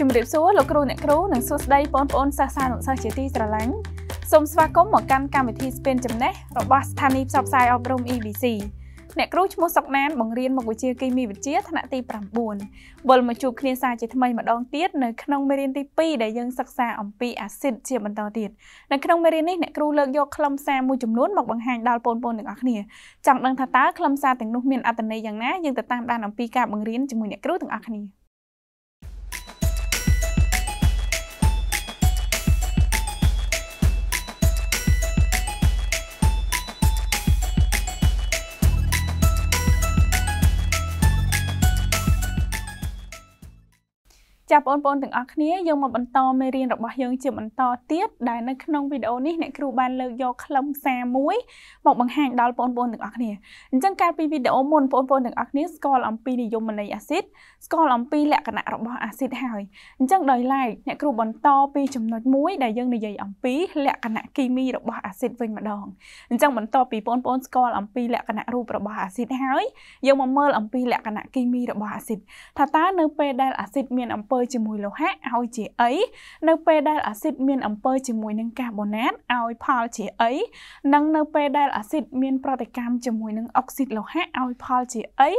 ជំរាបសួរលោកគ្រូអ្នកគ្រូនិងសួស្តីបងប្អូនសិស្សានុសិស្សជាទីស្រឡាញ់សូមស្វាគមន៍មកកាន់កម្មវិធី Spin ចំណេះរបស់ស្ថានីយ៍ផ្សព្វផ្សាយអប់រំ EBC អ្នកគ្រូឈ្មោះសុកណានបង្រៀនមុខវិជ្ជាគីមីវិទ្យាថ្នាក់ទី9វិលមកជួបគ្នាសាជាថ្មីម្ដងទៀតនៅក្នុងមេរៀនទី2ដែលយើងសិក្សា អំពីអាស៊ីតជាបន្តទៀតនៅក្នុងមេរៀននេះអ្នកគ្រូលើកយកខ្លឹមសារមួយចំនួនមកបង្ហាញដល់បងប្អូនទាំងអស់គ្នាចង់ដឹងថាតើខ្លឹមសារទាំងនោះមានអត្ថន័យយ៉ាងណាយើងទៅតាមដានអំពីការបង្រៀនជាមួយអ្នកគ្រូទាំងអស់គ្នា។ចាបងប្អូនទាំងអស់គ្នាយើងមកបន្តមេរៀនរបស់យើងជាបន្តទៀតដែលនៅក្នុងវីដេអូនេះអ្នកគ្រូបានលើកយកខ្លឹមសារមួយមកបង្ហាញដល់បងប្អូនទាំងអស់គ្នាអញ្ចឹងកាលពីវីដេអូមុនបងប្អូនទាំងអស់គ្នាស្គាល់អំពីនិយមន័យអាស៊ីតស្គាល់អំពីលក្ខណៈរបស់អាស៊ីតហើយអញ្ចឹងដោយឡែកអ្នកគ្រូបន្តពីចំណុចមួយដែលយើងនិយាយអំពីលក្ខណៈគីមីរបស់អាស៊ីតវិញម្ដងអញ្ចឹងបន្តពីបងប្អូនស្គាល់អំពីលក្ខណៈរូបរបស់អាស៊ីតហើយយើងមកមើលអំពីលក្ខណៈគីមីរបស់អាស៊ីតថាតើនៅពេលដែលអាស៊ីតមានអំពើជាមួយលោហៈឲ្យជាអីនៅពេលដែលអាស៊ីតមានអំពើជាមួយនឹងកាបូណាតឲ្យផលជាអីនិងនៅពេលដែលអាស៊ីតមានប្រតិកម្មជាមួយនឹងអុកស៊ីតលោហៈឲ្យផលជាអី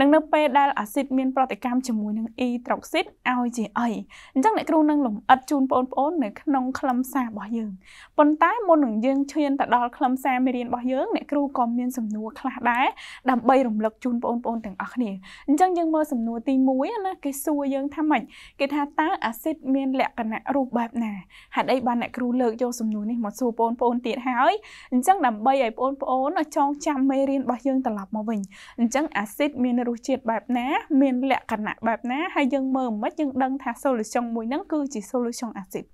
និងនៅពេលដែលអាស៊ីតមានប្រតិកម្មជាមួយនឹងអ៊ីត្រុកស៊ីតឲ្យជាអីអញ្ចឹងអ្នកគ្រូនឹងលំអិតជូនបងប្អូននៅ ក្នុងខ្លឹមសាររបស់យើងប៉ុន្តែមុននឹងយើងឈានទៅដល់ខ្លឹមសារមេរៀនរបស់យើងអ្នកគ្រូក៏មានសំណួរខ្លះដែរដើម្បីរំលឹកជូនបងប្អូនទាំងអស់គ្នាអញ្ចឹងយើងមើលសំណួរទី1ណាគេសួរយើងថាម៉េចគេថាតើអាស៊ីតមានលក្ខណៈរូបបែបណាហេតុអីបានអ្នកគ្រូលើកយកសំណួរនេះមកសួរបងប្អូនទៀតហើយអញ្ចឹងដើម្បីឲ្យបងប្អូនចងចាំមេរៀនរបស់យើងត្រឡប់មកវិញអញ្ចឹងអាស៊ីតមានរសជាតិបែបណា មានលក្ខណៈបែបណាហើយយើងមើលមិនយើងដឹងថា solution មួយហ្នឹង គឺជា solution អាស៊ីត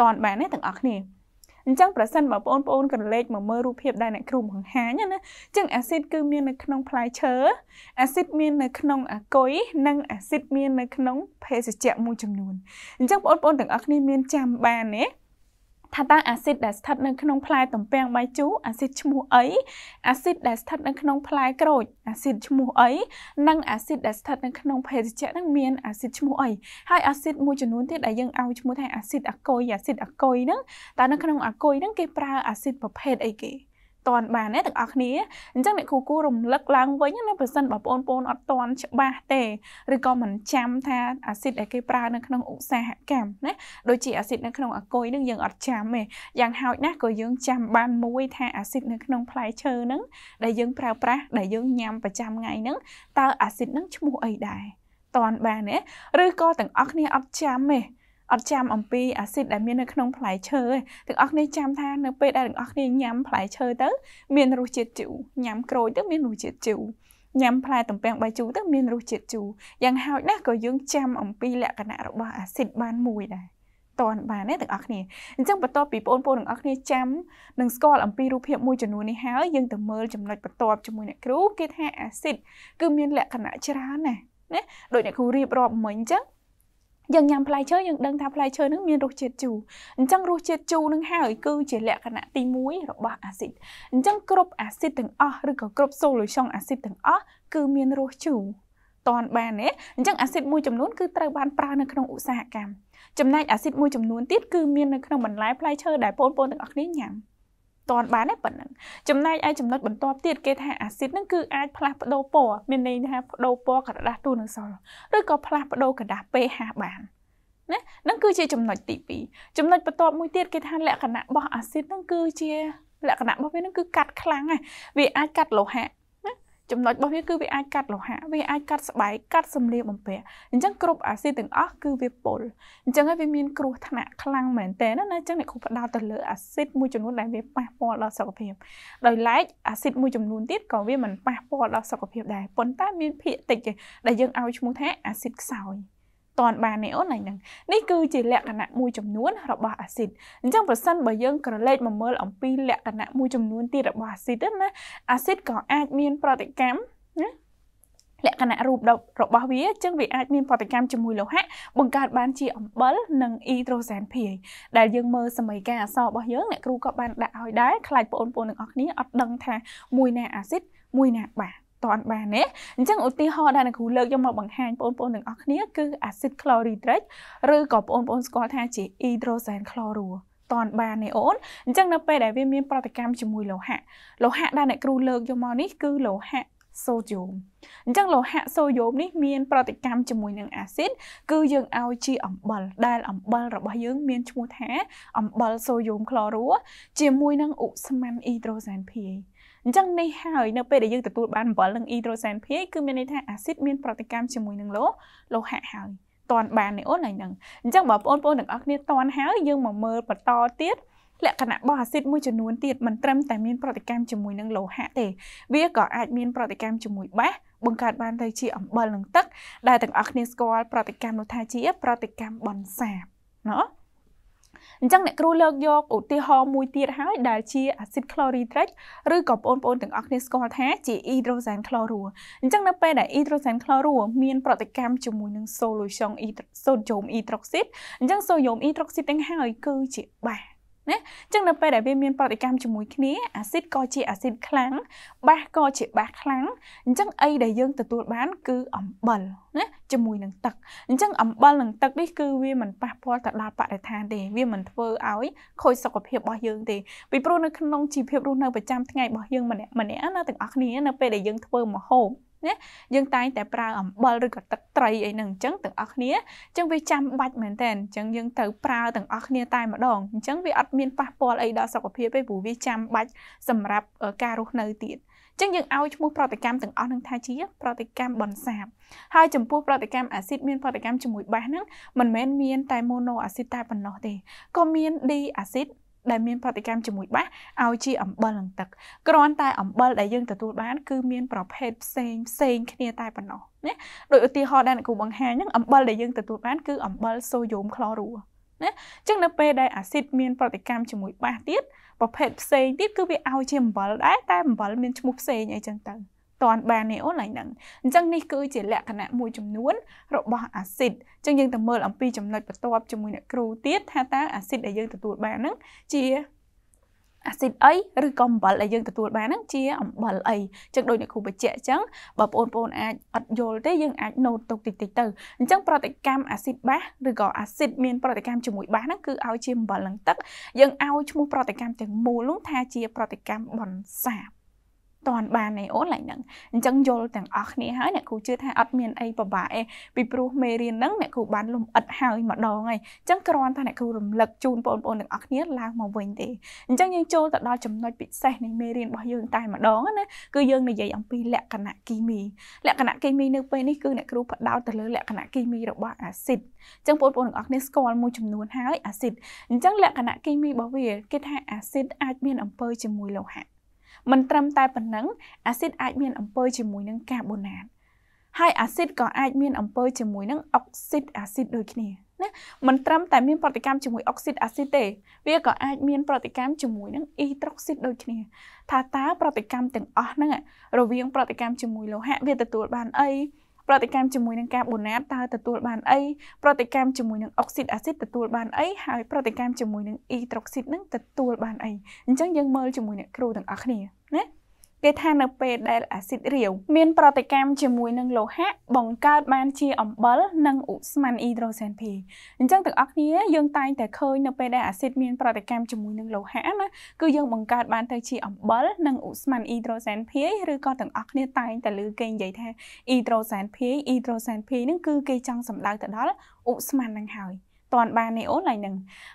តន់បានទេទាំងអស់គ្នាអញ្ចឹងប្រសិនបើបងប្អូនកលេចមកមើលរូបភាពដែលអ្នកគ្រូបង្ហាញណាអញ្ចឹងអាស៊ីតគឺ មាននៅក្នុងផ្លែឈើអាស៊ីតមាននៅក្នុងអាគុយនិងអាស៊ីតមាននៅក្នុងភេសជ្ជៈមួយចំនួនអញ្ចឹងបងប្អូនទាំងអស់គ្នាមានចាំបានទេថាតើអាស៊ីតដែលស្ថិតនៅក្នុងផ្លែទំពាំងបាយជូរអាស៊ីតឈ្មោះអីអាស៊ីតដែលស្ថិតនៅក្នុងផ្លែក្រូចអាស៊ីតឈ្មោះអីនិងអាស៊ីតដែលស្ថិតនៅក្នុងភេសជ្ជៈហ្នឹងមានអាស៊ីតឈ្មោះអីហើយអាស៊ីតមួយចំនួនទៀតដែលយើងឲ្យឈ្មោះថាអាស៊ីតអាគុយអាស៊ីតអាគុយហ្នឹងតើនៅក្នុងអាគុយហ្នឹងគេប្រើអាស៊ីតប្រភេទអីគេទាន់បានណាទាំងអស់គ្នាអញ្ចឹងអ្នកគ្រូគួររំលឹកឡើងវិញណាប្រសិនបើបងប្អូនអត់ទាន់ច្បាស់ទេឬក៏មិនចាំថាអាស៊ីតដែលគេប្រើនៅក្នុងឧស្សាហកម្មណាដូចជាអាស៊ីតនៅក្នុងអាគុយនឹងយើងអត់ចាំទេយ៉ាងហោចណាស់ក៏យើងចាំបានមួយថាអាស៊ីតនៅក្នុងផ្លែឈើនឹងដែលយើង ប្រើប្រាស់ដែលយើងញ៉ាំប្រចាំថ្ងៃនឹងតើអាស៊ីតនឹងឈ្មោះអីដែរតាន់បានទេឬក៏ទាំងអស់គ្នាអត់ចាំទេអត់ចាំអំពីអាស៊ីតដែលមាននៅក្នុងផ្លែឈើទេទាំងអស់គ្នាចាំថានៅពេលដែលទាំងអស់គ្នាញ៉ាំផ្លែឈើទៅមានរសជាតិជូរញ៉ាំក្រូចទៅមានរសជាតិជូរញ៉ាំផ្លែទំពាំងបាយជូរទៅមានរសជាតិជូរយ៉ាងហោចណាស់ក៏យើងចាំអំពីលក្ខណៈរបស់អាស៊ីតបានមួយដែរតន់បានទេទាំងអស់គ្នាអញ្ចឹងបន្ទាប់ពីបងប្អូនទាំងអស់គ្នាចាំនិងស្គាល់អំពីរូបភាពមួយចំនួននេះហើយយើងទៅមើលចំណុចបន្ទាប់ជាមួយអ្នកគ្រូគេថាអាស៊ីតគឺមានលក្ខណៈច្រើនណាស់ណាដូចអ្នកគ្រូរៀបរាប់មិញអញ្ចឹងយើងញ៉ាំផ្លែឈើយើងដឹងថាផ្លែឈើនឹងមានរសជាតិជូរអញ្ចឹងរសជាតិជូរនឹងហើយគឺជាលក្ខណៈទី1របស់អាស៊ីតអញ្ចឹងគ្រប់អាស៊ីតទាំងអស់ឬក៏គ្រប់ solution អាស៊ីតទាំងអស់គឺមានរសជូរតាន់បានទេអញ្ចឹងអាស៊ីតមួយចំនួនគឺត្រូវបានប្រើនៅក្នុងឧស្សាហកម្មចំណែកអាស៊ីតមួយចំនួនទៀតគឺមាននៅក្នុងបន្លែផ្លែឈើដែលបងប្អូនទាំងអស់គ្នាញ៉ាំ។តាន់បានទេប៉ុណ្ណឹងចំណែកឯចំណុចបន្ទាប់ទៀតគេថាអាស៊ីតហ្នឹងគឺអាចផ្លាស់ប្ដូរពណ៌មានន័យថាប្ដូរពណ៌ក្រដាស់ទូនឹងសល់ឬក៏ផ្លាស់ប្ដូរក្រដាស់ pH បានណាហ្នឹងគឺជាចំណុចទី2ចំណុចបន្ទាប់មួយទៀតគេថាលក្ខណៈរបស់អាស៊ីតហ្នឹងគឺជា លក្ខណៈរបស់វាហ្នឹងគឺកាត់ខ្លាំងណាវាអាចកាត់លោហៈចំណុចរបស់វាគឺវាអាចកាត់លោហៈវាអាចកាត់ស្បែកកាត់សម្លៀកបំពាក់អញ្ចឹងគ្រប់អាស៊ីទាំងអស់គឺវាពុលអញ្ចឹងហើយវាមានគ្រោះថ្នាក់ខ្លាំងមែនតើណាអញ្ចឹងអ្នកគ្រូផ្ដោតទៅលើអាស៊ីតមួយចំនួនដែលវាប៉ះពាល់ដល់សុខភាពដោយឡែកអាស៊ីតមួយចំនួនទៀតក៏វាមិនប៉ះពាល់ដល់សុខភាពដែរប៉ុន្តែមានភាគតិចដែលយើងឲ្យឈ្មោះថាអាស៊ីតខ្សោយតាន់បានទេអូនអញហ្នឹងនេះគឺជាលក្ខណៈមួយចំនួនរបស់អាស៊ីតអញ្ចឹងប្រសិនបើយើងក្រឡេកមកមើលអំពីលក្ខណៈមួយចំនួនទៀតរបស់អាស៊ីតណាអាស៊ីតក៏អាចមានប្រតិកម្មណាលក្ខណៈរូបរបស់វាអញ្ចឹងវាអាចមានប្រតិកម្មជាមួយលោហៈបង្កើតបានជាអំបិលនិងអ៊ីត្រូសែនភីដែលយើងមើលសមីការអសរបស់យើងអ្នកគ្រូក៏បានដាក់ឲ្យដែរខ្លាចបងប្អូនទាំងអស់គ្នាអត់ដឹងថាមួយណាអាស៊ីតមួយណាបាទាន់បានណាអញ្ចឹងឧទាហរណ៍ដែលអ្នកគ្រូលើកយកមកបង្ហាញបងប្អូនទាំងអស់គ្នាគឺអាស៊ីត chlorhydric ឬក៏បងប្អូនស្គាល់ថាជា hydrogen chlorure តាន់បានទេអូនអញ្ចឹងនៅពេលដែលវាមានប្រតិកម្មជាមួយលោហៈលោហៈដែលអ្នកគ្រូលើកយកមកនេះគឺលោហៈសូដ្យូមអញ្ចឹងលោហៈសូដ្យូមនេះ មានប្រតិកម្មជាមួយនឹងអាស៊ីតគឺយើងឲ្យជាអំបិលដែល អំបិលរបស់យើងមានឈ្មោះថា អំបិលសូដ្យូមក្លរូជាមួយនឹងឧស្ម័នអ៊ីដ្រូសែន pH អញ្ចឹងនេះហើយនៅពេលដែលយើងទទួលបានអំបិលនិងអ៊ីដ្រូសែនភីគឺមានន័យថាអាស៊ីតមានប្រតិកម្មជាមួយនឹងលោលោហៈហើយតន់បាននេះអូនហើយនឹងអញ្ចឹងបងប្អូនបងប្អូនទាំងអស់គ្នាតន់ហើយយើងមកមើលបន្តទៀតលក្ខណៈរបស់អាស៊ីតមួយចំនួនទៀតមិនត្រឹមតែមានប្រតិកម្មជាមួយនឹងលោហៈទេវាក៏អាចមានប្រតិកម្មជាមួយបាសបង្កើតបានទៅជាអំបិលនិងទឹកដែលទាំងអស់គ្នាស្គាល់ប្រតិកម្មនោះថាជា ប្រតិកម្មបនសាបណ៎អញ្ចឹងអ្នកគ្រូលើកយកឧទាហរណ៍មួយទៀតហើយដែលជាអាស៊ីត chlorhydric ឬក៏បងប្អូនទាំងអស់គ្នាស្គាល់ថាជា hydrogen chlorure អញ្ចឹងនៅពេលដែល hydrogen chlorure មានប្រតិកម្មជាមួយនឹង solution sodium hydroxide អញ្ចឹង sodium hydroxide ទាំងហើយគឺជាបាសណាអញ្ចឹងនៅពេលដែលវាមានប្រតិកម្មជាមួយគ្នាអាស៊ីតក៏ជាអាស៊ីតខ្លាំងបាសក៏ជាបាសខ្លាំងអញ្ចឹងអីដែលយើងទទួលបានគឺអំបិលណាជាមួយនឹងទឹកអញ្ចឹងអំបិលនិងទឹកនេះគឺវាមិនប៉ះពាល់ទៅដល់បរិស្ថានទេវាមិនធ្វើឲ្យខូចសុខភាពរបស់យើងទេពីព្រោះនៅក្នុងជីវភាពរស់នៅប្រចាំថ្ងៃរបស់យើងម្នាក់ម្នាក់ណាទាំងអស់គ្នានៅពេលដែលយើងធ្វើម្ហូបណាយើងតែងតែប្រើអំបិលឬក៏ទឹកត្រីអីហ្នឹងអញ្ចឹងទាំងអស់គ្នាអញ្ចឹងវាចាំបាច់មែនតើអញ្ចឹងយើងត្រូវប្រើទាំងអស់គ្នាតែម្ដងអញ្ចឹងវាអត់មានប៉ះពាល់អីដល់សុខភាពទេព្រោះវាចាំបាច់សម្រាប់ការរស់នៅទៀតចឹងយើងឲ្យឈ្មោះប្រតិកម្មទាំងអស់នឹងថាជា ប្រតិកម្មបនសាបហើយចំពោះប្រតិកម្មអាស៊ីតមានប្រតិកម្មជាមួយបាសហ្នឹងមិនមែនមានតែម៉ូណូអាស៊ីតតែប៉ុណ្ណោះទេក៏មានឌីអាស៊ីតដែលមានប្រតិកម្មជាមួយបាសឲ្យជាអំបិលនឹងទឹកគ្រាន់តែអំបិលដែលយើងទទួលបាន គឺមានប្រភេទផ្សេងផ្សេងគ្នាតែប៉ុណ្ណោះណាដោយឧទាហរណ៍ដែលអ្នកគ្រូបង្ហាញហ្នឹងអំបិលដែលយើងទទួលបាន គឺអំបិលសូយ៉ូមក្លរូណាអញ្ចឹងនៅពេលដែលអាស៊ីតមានប្រតិកម្មជាមួយបាសទៀតប្រភេទផ្សេងទៀតគឺវាឲ្យជាអំបិលដែរតែអំបិលមានឈ្មោះផ្សេងអីចឹងទៅតាន់បាននៃអូនឡាញហ្នឹងអញ្ចឹងនេះគឺជាលក្ខណៈមួយចំនួន របស់អាស៊ីតអញ្ចឹងយើងទៅមើលអំពីចំណុចបន្ទាប់ជាមួយអ្នកគ្រូទៀតថាតើអាស៊ីតដែលយើងទទួលបានហ្នឹងជាអាស៊ីតអីឬក៏អំបិលដែលយើងទទួលបានហ្នឹងជាអំបិលអីចឹងដូចអ្នកគ្រូបញ្ជាក់អញ្ចឹងបើបងប្អូនអាចអត់យល់ទេយើងអាចណូតទុកតិចតិចទៅអញ្ចឹងប្រតិកម្មអាស៊ីតបាសឬក៏អាស៊ីតមានប្រតិកម្មជាមួយបាសហ្នឹងគឺឲ្យជាអំបិលនឹងទឹកយើងឲ្យឈ្មោះប្រតិកម្មទាំងមូលនោះថាជាប្រតិកម្មបន្សាបតាន់បានឯអូនឡើយហ្នឹងអញ្ចឹងយល់ទាំងអស់គ្នាហើយអ្នកគ្រូជឿថាអត់មានអីពិបាកឯងពីព្រោះមេរៀនហ្នឹងអ្នកគ្រូបានលំអិតហើយម្ដងឯងអញ្ចឹងគ្រាន់តែអ្នកគ្រូរំលឹកជូនបងប្អូនទាំងអស់គ្នាឡើងមកវិញទេអញ្ចឹងយើងចូលទៅដល់ចំណុចពិសេសនៃមេរៀនរបស់យើងតែម្ដងណាគឺយើងនិយាយអំពីលក្ខណៈគីមីលក្ខណៈគីមីនៅពេលនេះគឺអ្នកគ្រូផ្ដោតទៅលើលក្ខណៈគីមីរបស់អាស៊ីតអញ្ចឹងបងប្អូនទាំងអស់គ្នាស្គាល់មួយចំនួនហើយអាស៊ីតអញ្ចឹងលក្ខណៈគីមីរបស់វាគេថាអាស៊ីតអាចមានអំពើជាមួយលោហៈមិនត្រឹមតែប៉ុណ្ណឹងអាស៊ីតអាចមានអំពើជាមួយនឹងកាបូណាតហើយអាស៊ីតក៏អាចមានអំពើជាមួយនឹងអុកស៊ីតអាស៊ីតដូចគ្នាណាមិនត្រឹមតែមានប្រតិកម្មជាមួយអុកស៊ីតអាស៊ីតទេវាក៏អាចមានប្រតិកម្មជាមួយនឹងអ៊ីត្រុកស៊ីតដូចគ្នា ថាតើប្រតិកម្មទាំងអស់ហ្នឹងរវាងប្រតិកម្មជាមួយលោហៈវាទទួលបានអីប្រតិកម្មជាមួយនឹងការបូណាតតើទទួលបានអីប្រតិកម្មជាមួយនឹងអុកស៊ីតអាស៊ីតទទួលបានអីហើយប្រតិកម្មជាមួយនឹងអ៊ីត្រុកស៊ីតនឹងទទួលបានអីអញ្ចឹងយើងមើលជាមួយអ្នកគ្រូទាំងអស់គ្នាណាគេថានៅពេលដែលអាស៊ីតរាវមានប្រតិកម្មជាមួយនឹងលោហៈបង្កើតបាន ជាអំបិលនិងឧស្ម័នអ៊ីដ្រូសែនភីអញ្ចឹងទាំងអស់គ្នាយើងតែងតែឃើញនៅពេលដែលអាស៊ីតមានប្រតិកម្មជាមួយនឹងលោហៈណាគឺយើងបង្កើតបានទៅជាអំបិលនិងឧស្ម័នអ៊ីដ្រូសែនភីឬក៏ទាំងអស់គ្នាតែងតែឮគេនិយាយថាអ៊ីដ្រូសែនភីអ៊ីដ្រូសែនភីហ្នឹងគឺគេចង់សម្ដៅទៅដល់ឧស្ម័នហ្នឹងហើយទាន់បានទេអូនឡើយនឹង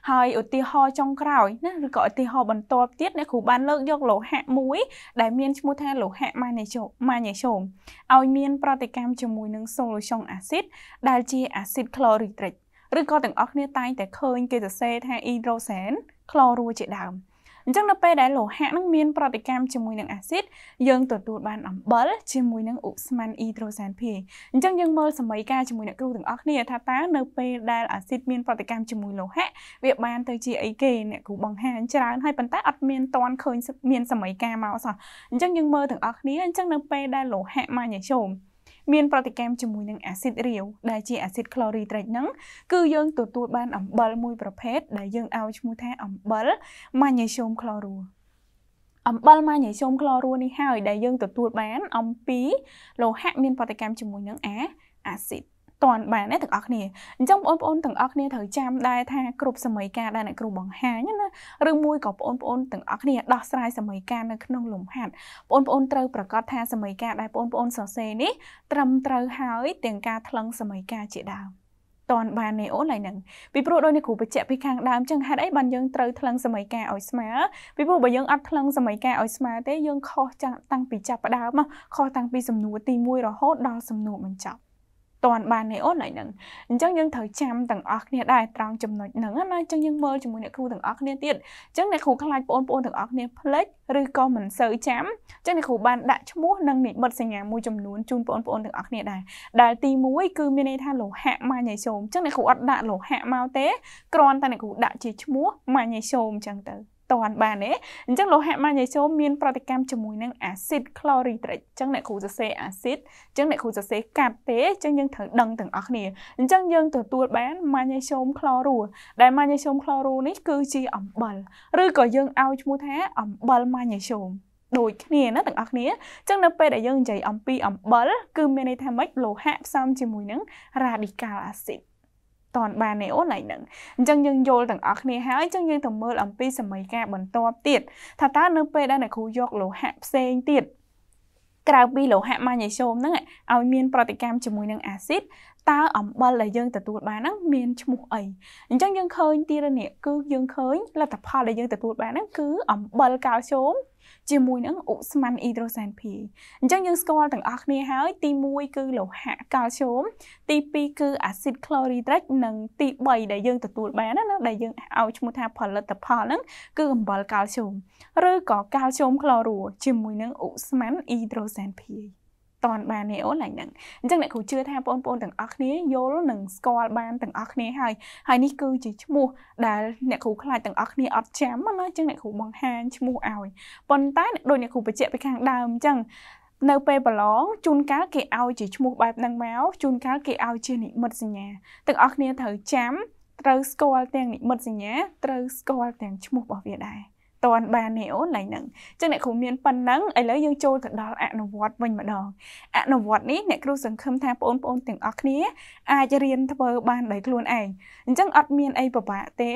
ហើយឧទាហរណ៍ចុងក្រោយណាឬក៏ឧទាហរណ៍បន្ទាប់ទៀតអ្នកគ្រូបានលើកយកលោហៈមួយដែលមានឈ្មោះថាលោហៈម៉ាញេសូម៉ាញេសូមឲ្យមាន ប្រតិកម្មជាមួយនឹងសូលូសុងអាស៊ីតដែលជាអាស៊ីតក្លូរីត្រិកឬក៏ទាំងអស់គ្នាតែងតែឃើញគេសរសេរថាអ៊ីដ្រូសែនក្លូរូជាដើមអញ្ចឹងនៅពេលដែលលោហៈនឹងមានប្រតិកម្មជាមួយនឹងអាស៊ីតយើងទទួលបានអំបិលជាមួយនឹងអ៊ុស្ម័នអ៊ីដ្រូសានភីអញ្ចឹងយើងមើលសមីការជាមួយអ្នកគ្រូទាំងអស់គ្នា ថាតើនៅពេលដែលអាស៊ីតមានប្រតិកម្មជាមួយលោហៈវាបានទៅជាអីគេអ្នកគ្រូបង្ហាញច្រើនហើយប៉ុន្តែអត់មានតន់ឃើញមានសមីការមកសោះអញ្ចឹងយើងមើលទាំងអស់គ្នាអញ្ចឹងនៅពេលដែលលោហៈម៉ាញ៉េស្យូមមានប្រតិកម្មជាមួយនឹងអាស៊ីតរាវដែលជាអាស៊ីតក្លរីត្រេកហ្នឹងគឺយើងទទួល បាន អំបិលមួយប្រភេទដែលយើងឲ្យឈ្មោះថាអំបិលម៉ាញ៉េស្យូមក្លរូអំបិលម៉ាញ៉េស្យូមក្លរូនេះហើយដែលយើងទទួលបានអំពីលោហៈមានប្រតិកម្មជាមួយនឹងអាអាស៊ីតតាន់បានទេទាំងអស់គ្នាអញ្ចឹងបងប្អូនទាំងអស់គ្នាត្រូវចាំដែរថាគ្រប់សម័យកាលដែលអ្នកគ្រូបង្ហាញណាឬមួយក៏បងប្អូនទាំងអស់គ្នាដោះស្រាយសម័យកាលនៅក្នុងលំហាត់បងប្អូនត្រូវប្រកាសថាសម័យកាលដែលបងប្អូនសរសេរនេះត្រឹមត្រូវហើយទាំងការថ្លឹងសម័យកាលជាដើមតនបានទេអូនឡើយនឹងពីព្រោះដោយនេះគ្រូបច្ចៈពីខាងដើមចឹងហេតុអីបានយើងត្រូវថ្លឹងសម័យកាឲ្យស្មើពីព្រោះបើយើងអត់ថ្លឹងសម័យកាឲ្យស្មើទេយើង ខុសតាំងពីចាប់ផ្ដើមខុសតាំងពីសំណួរទី1រហូតដល់សំណួរបញ្ចប់តាន់បានទេអូនហើយនឹងអញ្ចឹងយើងត្រូវចាំទាំងអស់គ្នាដែរត្រង់ចំណុចហ្នឹងណាអញ្ចឹងយើងមើលជាមួយអ្នកគ្រូទាំងអស់គ្នាទៀតអញ្ចឹងអ្នកគ្រូខ្លាចបងប្អូនទាំងអស់គ្នាភ្លេចឬក៏មិនសូវចាំអញ្ចឹងអ្នកគ្រូបានដាក់ឈ្មោះនិងនិមិត្តសញ្ញាមួយចំនួនជូនបងប្អូនទាំងអស់គ្នាដែរដែលទី1គឺមានន័យថាលោហៈម៉ាញ៉េស្យូមអញ្ចឹងអ្នកគ្រូអត់ដាក់លោហៈមកទេគ្រាន់តែអ្នកគ្រូដាក់ជាឈ្មោះម៉ាញ៉េស្យូមអញ្ចឹងទៅតាន់បានទេអញ្ចឹងលោហៈម៉ាញ៉េស្យូមមានប្រតិកម្មជាមួយនឹងអាស៊ីតក្លរីត្រិកអញ្ចឹងអ្នកគ្រូសរសេរអាស៊ីតអញ្ចឹងអ្នកគ្រូសរសេរកាត់ទេអញ្ចឹងយើងត្រូវដឹងទាំងអស់គ្នាអញ្ចឹងយើងទទួលបានម៉ាញ៉េស្យូមក្លរូដែលម៉ាញ៉េស្យូមក្លរូនេះ គឺជាអំបិលឬក៏យើងឲ្យឈ្មោះថាអំបិលម៉ាញ៉េស្យូមដូចគ្នាណាទាំងអស់គ្នាអញ្ចឹងនៅពេលដែលយើងនិយាយអំពីអំបិលគឺមានន័យថាម៉េចលោហៈផ្សំជាមួយនឹងរ៉ាឌីកាល់អាស៊ីតតាន់បានទេអូនឡើយហ្នឹងអញ្ចឹងយើងយល់ទាំងអស់គ្នាហើយអញ្ចឹងយើងទៅមើល អំពីសម័យកាលបន្ទាប់ទៀតថាតើនៅពេលដែលអ្នកគ្រូយកលោហៈផ្សេងទៀតក្រៅពីលោហៈម៉ាញ៉េស្យូមហ្នឹងឲ្យមានប្រតិកម្មជាមួយនឹងអាស៊ីតតើអំបិលដែលយើងទទួលបានហ្នឹងមានឈ្មោះអីអញ្ចឹងយើងឃើញទៀតនេះគឺយើងឃើញលទ្ធផលដែលយើងទទួលបានហ្នឹងគឺអំបិលកាល់ស្យូមជាមួយនឹងអ៊ុស្ម័នអ៊ីដ្រូសែនភីអញ្ចឹងយើងស្គាល់ទាំងអស់គ្នាហើយទី1គឺលោហៈកាល់ស្យូម ទី2គឺអាស៊ីតក្លូរីត្រិកនិងទី3ដែលយើងទទួលបានណាដែលយើងឲ្យឈ្មោះថាផលិតផលហ្នឹងគឺអំបិលកាល់ស្យូមឬក៏កាល់ស្យូមក្លរូជាមួយនឹងអ៊ុស្ម័នអ៊ីដ្រូសែនភីតាន់បានទេអូនឡើងហ្នឹងអញ្ចឹងអ្នកគ្រូជឿថាបងប្អូនទាំងអស់គ្នាយល់និងស្គាល់បានទាំងអស់គ្នាហើយហើយនេះគឺជាឈ្មោះដែលអ្នកគ្រូខ្លាចទាំងអស់គ្នាអត់ចាំណាអញ្ចឹងអ្នកគ្រូបង្ហាញឈ្មោះឲ្យប៉ុន្តែដូចអ្នកគ្រូបញ្ជាក់ពីខាងដើមអញ្ចឹងនៅពេលប្រឡងជួនកាលគេឲ្យជាឈ្មោះបែបហ្នឹងមកជួនកាលគេឲ្យជានិមិត្តសញ្ញាទាំងអស់គ្នាត្រូវចាំត្រូវស្គាល់ទាំងនិមិត្តសញ្ញាត្រូវស្គាល់ទាំងឈ្មោះរបស់វាដែរតាន់បានទេអូនឡើយហ្នឹងអញ្ចឹងអ្នកគ្រូមានប៉ុណ្ណឹងឥឡូវយើងចូលទៅដល់អនុវត្តវិញម្ដងអនុវត្តនេះអ្នកគ្រូសង្ឃឹមថាបងប្អូនទាំងអស់គ្នាអាចរៀនធ្វើ បានដោយខ្លួនឯងអញ្ចឹងអត់មានអីពិបាកទេ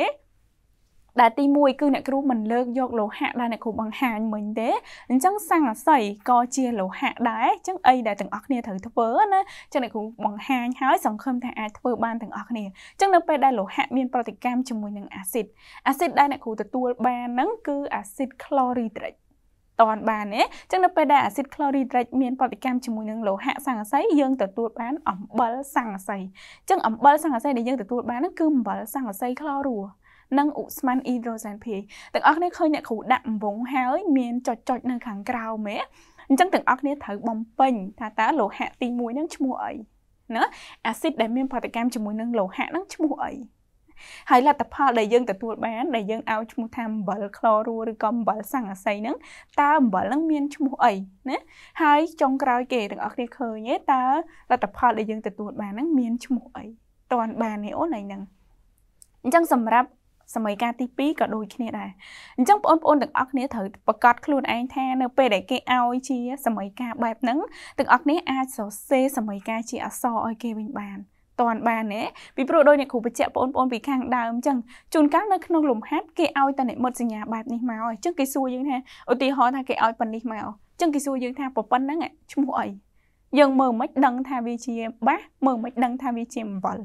ដែលទី1គឺអ្នកគ្រូមិនលើកយកលោហៈដែលអ្នកគ្រូបង្ហាញមិញទេអញ្ចឹងសង្កសីក៏ជាលោហៈដែរអញ្ចឹងអីដែលទាំងអស់គ្នាត្រូវធ្វើណាអញ្ចឹងអ្នកគ្រូបង្ហាញហើយសង្ឃឹមថាអាចធ្វើបានទាំងអស់គ្នាអញ្ចឹងនៅពេលដែលលោហៈមានប្រតិកម្មជាមួយនឹងអាស៊ីតអាស៊ីតដែលអ្នកគ្រូទទួលបានហ្នឹងគឺអាស៊ីត chlorhydric តន់បានទេអញ្ចឹងនៅពេលដែលអាស៊ីត chlorhydric មានប្រតិកម្មជាមួយនឹងលោហៈសង្កសីយើងទទួលបានអំបិលសង្កសីអញ្ចឹងអំបិលសង្កសីដែលយើងទទួលបានហ្នឹងគឺអំបិលសង្កសី chlorua និងអ៊ុស្មានអ៊ីដ្រូសែនភីទាំងអស់គ្នាឃើញអ្នកគ្រូដាក់អង្វង់ហើយមានចុចចុចនៅ ខាងក្រោមហ៎អញ្ចឹងទាំងអស់គ្នាត្រូវបំពេញថាតើលោហៈទី1ហ្នឹងឈ្មោះអីណាអាស៊ីតដែលមានប្រតិកម្មជាមួយនឹងលោហៈហ្នឹងឈ្មោះអីហើយលទ្ធផលដែលយើងទទួលបានដែលយើងឲ្យឈ្មោះថាអំបិលក្លរូឬក៏អំបិលសង្កសីហ្នឹងតើអំបិលហ្នឹងមានឈ្មោះអីណាហើយចុងក្រោយគេទាំងអស់គ្នាឃើញទេតើលទ្ធផលដែលយើងទទួលបានហ្នឹងមានឈ្មោះអីតន់បានទេអូនឯហ្នឹងអញ្ចឹងសម្រាប់សម័យកាលទី2ក៏ដូចគ្នាដែរអញ្ចឹងបងប្អូនទាំងអស់គ្នាត្រូវប្រកាសខ្លួនឯងថានៅពេលដែលគេឲ្យជា សម័យកាលបែបហ្នឹងទាំងអស់គ្នាអាចសរសេរសម័យកាលជាអក្សរឲ្យគេវិញបានតាន់បានទេពីព្រោះដោយអ្នកគ្រូបច្ចៈបងប្អូនពីខាងដើមអញ្ចឹងជួនកាលនៅក្នុងលំហាត់គេឲ្យតែនិមិត្តសញ្ញាបែបនេះមកអញ្ចឹងគេសួរយើងថាឧទាហរណ៍ថាគេឲ្យប៉ុណ្នេះមកអញ្ចឹងគេសួរយើងថាប៉ុណ្ណឹងឈ្មោះអីយើងមើលមិនដឹងថាវាជាបាសមើលមិនដឹងថាវាជាអំបិល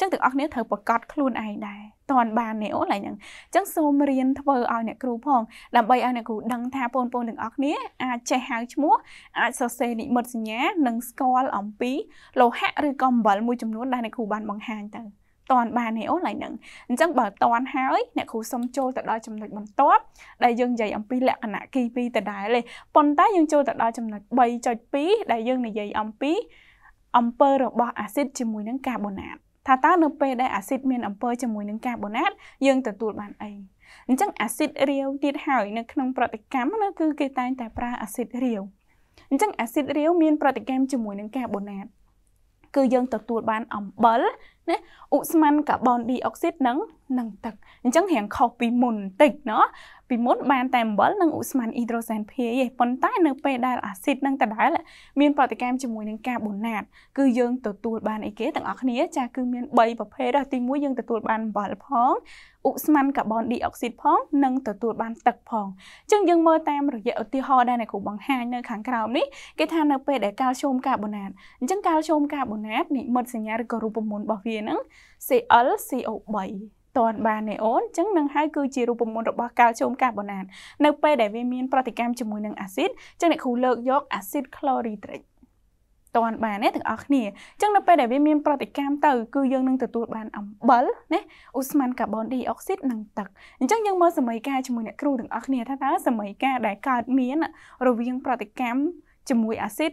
ចឹងទាំងអស់គ្នាត្រូវប្រកាសខ្លួនឯងដែរតន់បានទេអូឡើយហ្នឹងចឹងសូមរៀនធ្វើឲ្យអ្នកគ្រូផងដើម្បីឲ្យអ្នកគ្រូដឹង ថាបងប្អូនទាំងអស់គ្នាអាចចេះហៅឈ្មោះអាចសរសេរនិមិត្តសញ្ញានិងស្គាល់អំពីលោហៈឬក៏អំបិលមួយចំនួនដែលអ្នកគ្រូបានបង្ហាញទៅតន់បានទេអូឡើយហ្នឹងអញ្ចឹងបើតន់ហើយអ្នកគ្រូសុំចូលទៅដល់ចំណុចបន្ទាប់ដែលយើងនិយាយអំពីលក្ខណៈគី2ដដែលទេប៉ុន្តែយើងចូលទៅដល់ចំណុច3.2ដែលយើងនិយាយអំពីអំពើរបស់អាស៊ីតជាមួយនឹងកាបូណាតថាតើនៅពេលដែលអាស៊ីតមានអំពើជាមួយនឹងកាបូណាតយើងទទួលបានអីអញ្ចឹងអាស៊ីតរាវទៀតហើយ នៅក្នុងប្រតិកម្មណាគឺគេតែងតែប្រើអាស៊ីតរាវអញ្ចឹងអាស៊ីតរាវ មានប្រតិកម្មជាមួយនឹងកាបូណាតគឺយើងទទួលបានអំបិលណាឧស្ម័នកាបូនឌីអុកស៊ីតនិងនិងទឹកអញ្ចឹងរៀងខុសពីមុនតិចណោះពីមុនបានតែអំបិលនិងឧស្ម័នអ៊ីដ្រូសែនភាយឯងប៉ុន្តែនៅពេលដែលអាស៊ីតនិងដដែលមានប្រតិកម្មជាមួយនឹងកាបូណាត គឺយើងទទួលបានអីគេទាំងអស់គ្នាចាគឺមាន3ប្រភេទទី1យើងទទួលបានអំបិលផងឧស្ម័នកាបូនឌីអុកស៊ីតផងនិងទទួលបានទឹកផងអញ្ចឹងយើងមើលតាមរយៈឧទាហរណ៍ដែលអ្នកគ្រូបង្ហាញនៅខាងក្រោមនេះគេថានៅពេលដែលកាល់ស្យូមកាបូណាតអញ្ចឹងកាល់ស្យូមកាបូណាតនិមិត្តសញ្ញាឬក៏រូបមន្តរបស់វាហ្នឹង Cl CO3 ទាន់បានទេអូនអញ្ចឹងនឹងហើយគឺជារូបមន្តរបស់កាល់ស្យូមកាបូណាតនៅ ពេលដែលវាមានប្រតិកម្មជាមួយនឹងអាស៊ីតអញ្ចឹងអ្នកគ្រូលើកយកអាស៊ីតក្លូរីត្រិកតន់បានទេទាំងអស់គ្នាអញ្ចឹងនៅពេលដែលវាមានប្រតិកម្មទៅ គឺយើងនឹងទទួលបានអំបិលណាឧស្ម័នកាបូនឌីអុកស៊ីតនិងទឹកអញ្ចឹងយើងមើលសមីការជាមួយអ្នកគ្រូទាំងអស់គ្នា ថាតើសមីការដែលកើតមាន រវាងប្រតិកម្មជាមួយអាស៊ីត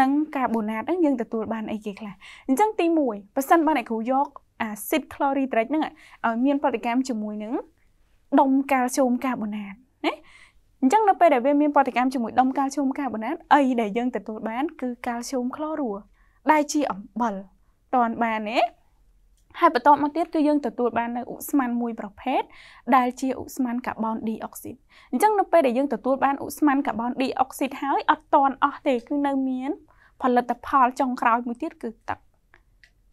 និងកាបូណាតហ្នឹងយើងទទួល បានអីគេខ្លះអញ្ចឹងទី1ប៉ះសិនបានអ្នកគ្រូយកអាស៊ីត chlorhydric ហ្នឹងឲ្យមានប្រតិកម្មជាមួយនឹងដុំកាល់ស្យូមកាបូណាតណាអញ្ចឹងនៅពេលដែលវាមានប្រតិកម្មជាមួយដុំកាល់ស្យូមកាបូណាតអីដែលយើងទទួលបានគឺកាល់ស្យូម chlorua ដែលជាអំបិលតនបានទេហើយបន្តមកទៀតគឺយើងទទួលបាននៅឧស្ម័នមួយប្រភេទដែលជាឧស្ម័នកាបូនឌីអុកស៊ីតអញ្ចឹងនៅពេលដែលយើងទទួលបានឧស្ម័នកាបូនឌីអុកស៊ីតហើយអត់តន់អស់ទេ គឺនៅ មាន ផលិតផលចុងក្រោយមួយទៀតគឺទឹក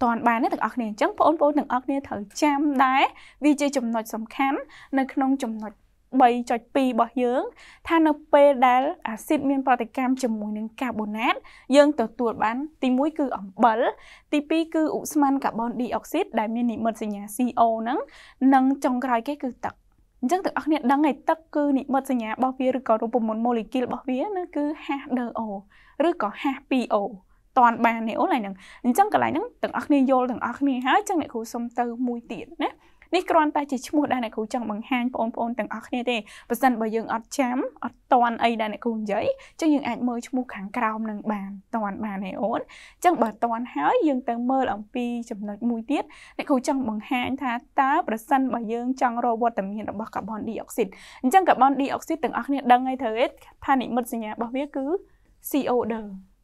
តាន់បានទេទាំងអស់គ្នាអញ្ចឹងបងប្អូនទាំងអស់គ្នាត្រូវចាំដែរវាជាចំណុចសំខាន់នៅក្នុងចំណុច3.2របស់យើងថានៅពេលដែលអាស៊ីតមានប្រតិកម្មជាមួយនឹងកាបូណាតយើងទទួលបានទី1គឺអំបិល ទី2គឺឧស្ម័នកាបូនឌីអុកស៊ីតដែលមាននិមិត្តសញ្ញា CO ហ្នឹងនិងចុងក្រោយគេគឺទឹកអញ្ចឹងទាំងអស់គ្នាដឹងហើយទឹកគឺនិមិត្តសញ្ញារបស់វាឬក៏រូបមន្តម៉ូលេគុលរបស់វាណាគឺ H2O ឬក៏ H2O តាន់បានទេអូនឡើយហ្នឹងអញ្ចឹងកន្លែងហ្នឹងទាំងអស់គ្នាយល់ទាំងអស់គ្នាហើយអញ្ចឹងអ្នកគ្រូសុំទៅមួយទៀតណានេះគ្រាន់តែជាឈ្មោះដែលអ្នកគ្រូចង់បង្ហាញបងប្អូនទាំងអស់គ្នាទេបើសិនបើយើងអត់ចាំអត់តន់អីដែលអ្នកគ្រូនិយាយចឹងយើងអាចមើលឈ្មោះខាងក្រោមនឹងបានតន់បានឯអូនចឹងបើតន់ហើយយើងទៅមើលអំពីចំណុចមួយទៀតអ្នកគ្រូចង់បង្ហាញថាតើប្រសិនបើយើងចង់រកវត្តមានរបស់កាបូនឌីអុកស៊ីតអញ្ចឹងកាបូនឌីអុកស៊ីតទាំងអស់គ្នាដឹងហើយត្រូវទេថានិមិត្តសញ្ញារបស់វាគឺ CO2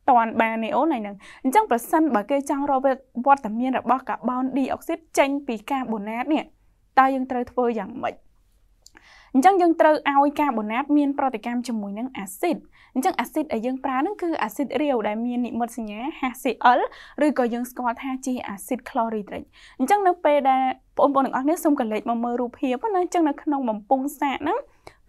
តាន់បានទេអូនហើយនឹងអញ្ចឹងប្រសិនបើគេចង់រកវត្តមានរបស់កាបូនឌីអុកស៊ីតចេញពីកាបូណាតនេះតើយើងត្រូវធ្វើយ៉ាងម៉េចអញ្ចឹងយើងត្រូវឲ្យកាបូណាតមានប្រតិកម្មជាមួយនឹងអាស៊ីតអញ្ចឹងអាស៊ីតដែលយើងប្រើហ្នឹងគឺអាស៊ីតរាវដែលមាននិមិត្តសញ្ញា HCl ឬក៏យើងស្គាល់ថាជាអាស៊ីត chlorhydric អញ្ចឹងនៅពេលដែលបងប្អូនទាំងអស់គ្នាសូមកលេចមកមើលរូបភាពណាអញ្ចឹងនៅក្នុងបំពង់សាកហ្នឹង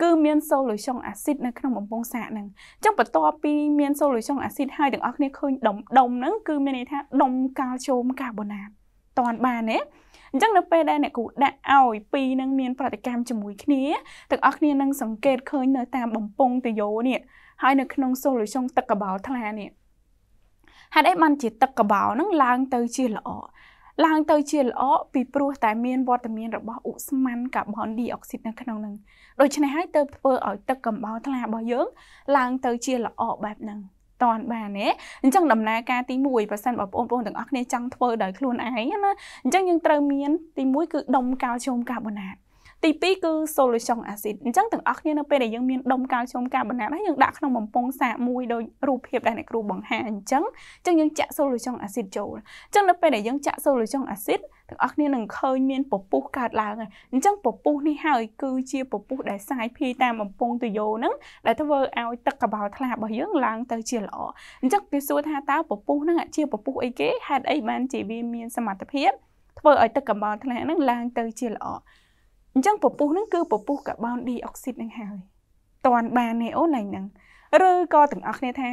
គឺមាន solution acid នៅក្នុងបំពង់សាកហ្នឹងអញ្ចឹងបន្ទាប់ពីមាន solution acid ហើយទាំងអស់គ្នាឃើញដុំដុំហ្នឹងគឺមានន័យថាដុំកាល់ស្យូមកាបូណាតតន់បានទេអញ្ចឹងនៅពេលដែលអ្នកគ្រូដាក់ឲ្យពីរនឹងមានប្រតិកម្មជាមួយគ្នាទាំងអស់គ្នានឹងសង្កេតឃើញនៅតាមបំពង់តយោនេះហើយនៅក្នុង solution ទឹកកបោថ្លានេះហេតុអីបានជាទឹកកបោនឹងឡើងទៅជាល្អឡើងទៅជាល្អពីព្រោះតែមានវត្តមានរបស់ឧស្ម័នកាបូនឌីអុកស៊ីតនៅក្នុងនឹងដូច្នេះហើយទើបធ្វើឲ្យទឹកកំបោរថ្លារបស់យើងឡើងទៅជាល្អបែបហ្នឹងតន់បានទេអញ្ចឹងដំណើរការទី1បើសិនបើបងប្អូនទាំងអស់គ្នាចង់ធ្វើដោយខ្លួនឯងណាអញ្ចឹងយើងត្រូវមានទី1គឺដុំកាល់ស្យូមកាបូណាតទី2គឺ solution acid អញ្ចឹងទាំងអស់គ្នានៅពេលដែលយើងមានដុំកាល់ស្យូមកាបូណាតហើយយើងដាក់ក្នុងបំពង់សាកមួយដោយរូបភាពដែលអ្នកគ្រូបង្ហាញអញ្ចឹងអញ្ចឹងយើងចាក់ solution acid ចូលអញ្ចឹងនៅពេលដែលយើងចាក់ solution acid ទាំងអស់គ្នានឹងឃើញមានពពុះកើតឡើងហើយអញ្ចឹងពពុះនេះហើយគឺជាពពុះដែលសាយភាយតាមបំពង់ទុយោហ្នឹងដែលធ្វើឲ្យ ទឹកកបោថ្លារបស់យើងឡើងទៅជាល្អអញ្ចឹងគេសួរថាតើពពុះហ្នឹងជាពពុះអីគេហេតុអីបានជាវាមានសមត្ថភាពធ្វើឲ្យទឹកកបោថ្លាហ្នឹងឡើងទៅជាល្អអញ្ចឹងពពុះហ្នឹងគឺពពុះកាបូនឌីអុកស៊ីតហ្នឹងហើយតន់បានទេអូនឡើយហ្នឹងឬក៏ទាំងអស់គ្នាថា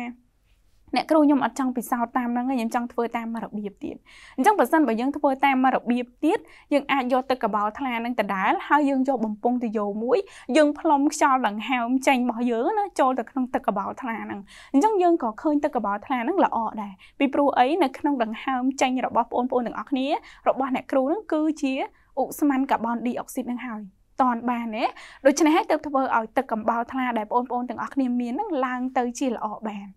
អ្នកគ្រូខ្ញុំអត់ចង់ពិសោធន៍តាមហ្នឹងខ្ញុំចង់ធ្វើតាមមួយរបៀបទៀតអញ្ចឹងបើសិនបើយើងធ្វើតាមមួយរបៀបទៀតយើងអាចយកទឹកកបោលថ្លានឹងដដែលហើយយើងយកបំពង់ទៅយោមួយយើងផ្លុំខ្យល់ដង្ហើមចេញរបស់យើងណាចូលទៅក្នុងទឹកកបោលថ្លាហ្នឹងអញ្ចឹងយើងក៏ឃើញទឹកកបោលថ្លាហ្នឹងល្អដែរពីព្រោះអីនៅក្នុងដង្ហើមចេញរបស់បងប្អូនទាំងអស់គ្នារបស់អ្នកគ្រូហ្នឹងគឺជាឧស្ម័នកាបូនឌីអុកស៊ីតនឹងហើយតនបានណាដូច្នេះហើយទើបធ្វើឲ្យទឹកកំបោរថ្លាដែលបងប្អូនទាំងអស់គ្នាមាននឹងឡើងទៅជាល្អបាន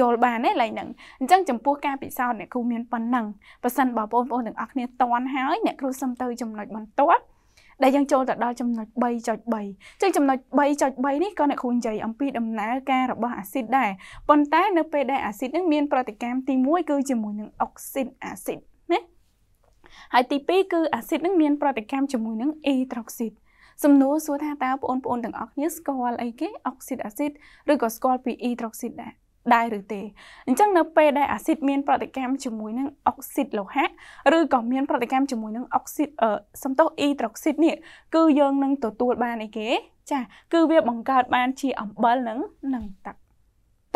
យល់បានណាឡើយហ្នឹងអញ្ចឹងចំពោះការពិសោធន៍អ្នកគ្រូមានប៉ុណ្ណឹងប៉ះសិនបើបងប្អូនទាំងអស់គ្នាតន់ហើយអ្នកគ្រូសុំទៅចំណុចបន្ទាត់ ដែលយើងចូលទៅដល់ចំណុច3.3ចឹងចំណុច3.3នេះក៏អ្នកគ្រូនិយាយអំពីដំណើរការរបស់អាស៊ីតដែរប៉ុន្តែនៅពេលដែលអាស៊ីតនឹងមានប្រតិកម្មទី1គឺជាមួយនឹងអុកស៊ីតអាស៊ីតហើយទី2គឺអាស៊ីតនឹងមាន ប្រតិកម្មជាមួយនឹងអេត្រូស៊ីតសំណួរសួរថាតើបងប្អូនទាំងអស់គ្នាស្គាល់អីគេអុកស៊ីតអាស៊ីតឬក៏ស្គាល់ពីអេត្រូស៊ីតដែរដែរឬទេអញ្ចឹងនៅពេលដែលអាស៊ីតមានប្រតិកម្មជាមួយនឹងអុកស៊ីតលោហៈឬក៏មាន ប្រតិកម្មជាមួយនឹងអុកស៊ីតសំទោសអ៊ីត្រូស៊ីតនេះគឺយើងនឹងទទួលបានអីគេចាគឺវាបង្កើត បានជាអំបិលនឹងនឹងទឹក